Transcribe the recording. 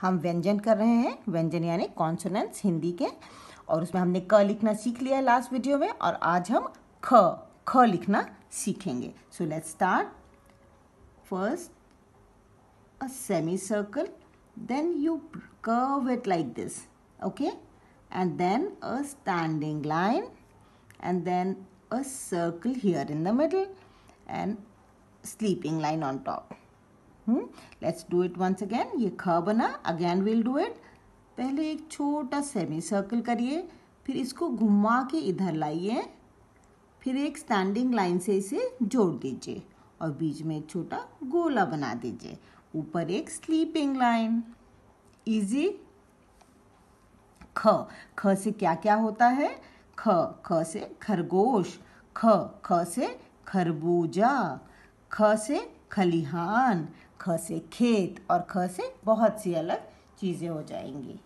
हम व्यंजन कर रहे हैं व्यंजन यानी कॉन्सोनेंट्स हिंदी के और उसमें हमने क लिखना सीख लिया लास्ट वीडियो में और आज हम ख ख लिखना सीखेंगे so let's start first a semi circle then you curve it like this okay and then a standing line and then a circle here in the middle and sleeping line on top हूँ let's do it once again ये ख बना again will do it पहले एक छोटा semi circle करिए फिर इसको घुमा के इधर लाइए फिर एक स्टैंडिंग लाइन से इसे जोड़ दीजिए और बीच में एक छोटा गोला बना दीजिए ऊपर एक स्लीपिंग लाइन इजी ख ख से क्या क्या होता है ख ख से खरगोश ख ख से खरबूजा ख से खलिहान ख से खेत और ख से बहुत सी अलग चीज़ें हो जाएंगी